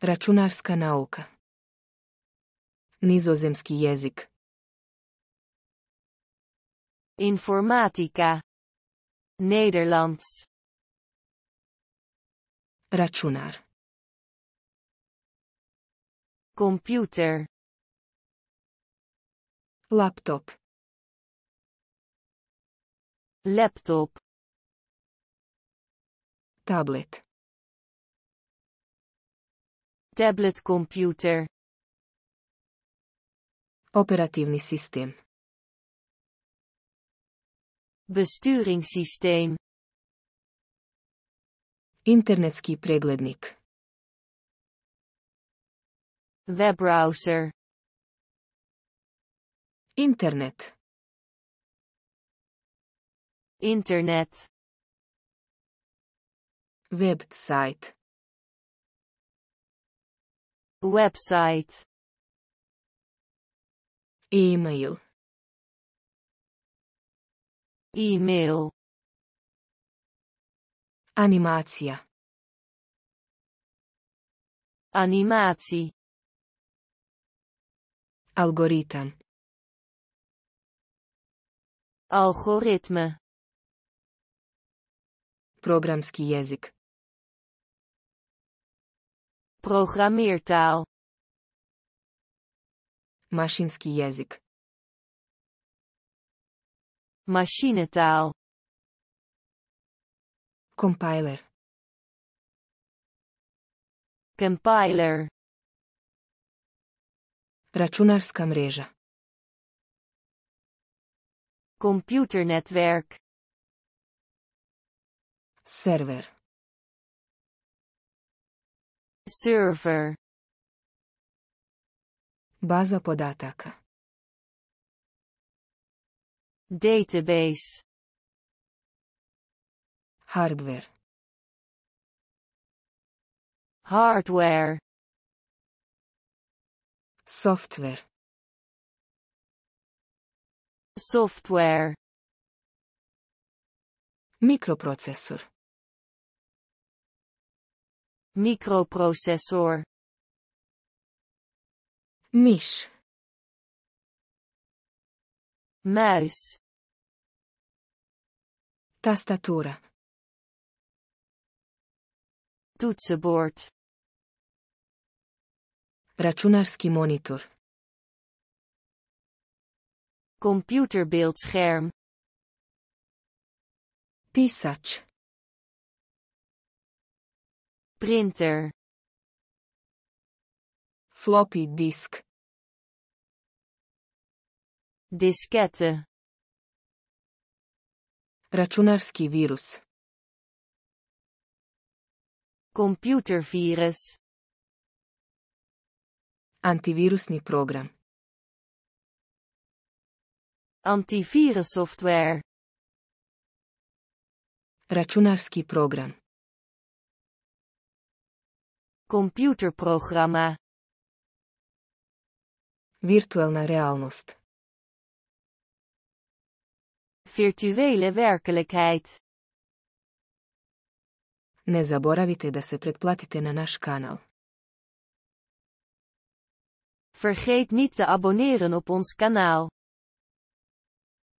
Računarska nauka Nizozemski jezik Informatika. Nederlands Računar Computer Laptop Laptop Tablet tablet computer operativni systeem besturingssysteem internetski preglednik browser. internet internet website Website. email email Animacija. Animaciji. Algoritam. Algoritme. Programski jezik. Programmeertaal. Машинский язык. Machinetaal. Compiler. Compiler. Računarska mreža. Computernetwerk. Server. Server. Baza podataka. Database. Hardware. Hardware. Software. Software. Microprocessor. microprocessor mis, Muis. Tastatura. Toetsenbord. Računarski monitor. Computerbeeldscherm. Pisač. printer floppy disk diskette računarski virus computer virus, antivirusni program software, računarski program Computerprogramma. Virtuele realnost. Virtuele werkelijkheid. Ne zaboravite da se pretplatite na naš kanal. Vergeet niet te abonneren op ons kanaal.